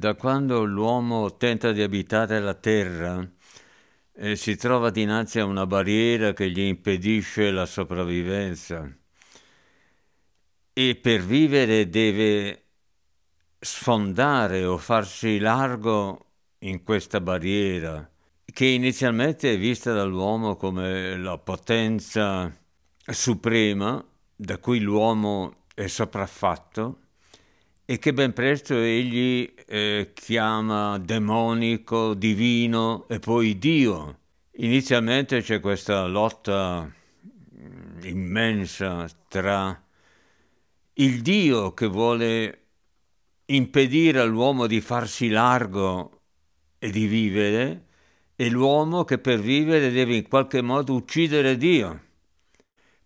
Da quando l'uomo tenta di abitare la Terra e eh, si trova dinanzi a una barriera che gli impedisce la sopravvivenza e per vivere deve sfondare o farsi largo in questa barriera che inizialmente è vista dall'uomo come la potenza suprema da cui l'uomo è sopraffatto e che ben presto egli eh, chiama demonico, divino e poi Dio. Inizialmente c'è questa lotta mm, immensa tra il Dio che vuole impedire all'uomo di farsi largo e di vivere e l'uomo che per vivere deve in qualche modo uccidere Dio.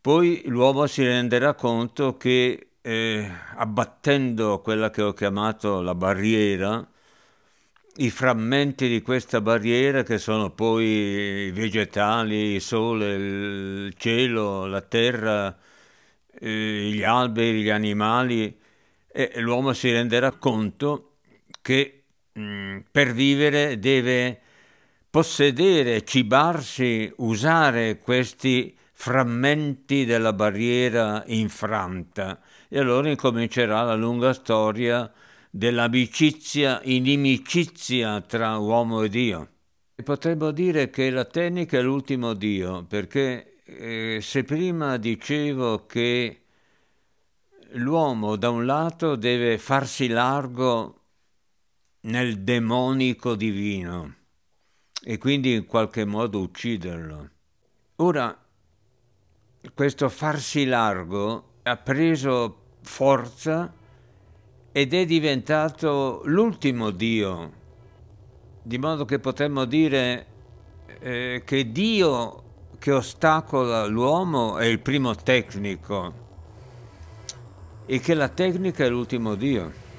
Poi l'uomo si renderà conto che eh, abbattendo quella che ho chiamato la barriera, i frammenti di questa barriera che sono poi i vegetali, il sole, il cielo, la terra, eh, gli alberi, gli animali, e l'uomo si renderà conto che mh, mm, per vivere deve possedere, cibarsi, usare questi frammenti della barriera infranta e allora incomincerà la lunga storia dell'amicizia, inimicizia tra uomo e Dio. E potremmo dire che la tecnica è l'ultimo Dio, perché eh, se prima dicevo che l'uomo da un lato deve farsi largo nel demonico divino e quindi in qualche modo ucciderlo. Ora, questo farsi largo ha preso forza ed è diventato l'ultimo Dio, di modo che potremmo dire eh, che Dio che ostacola l'uomo è il primo tecnico e che la tecnica è l'ultimo Dio.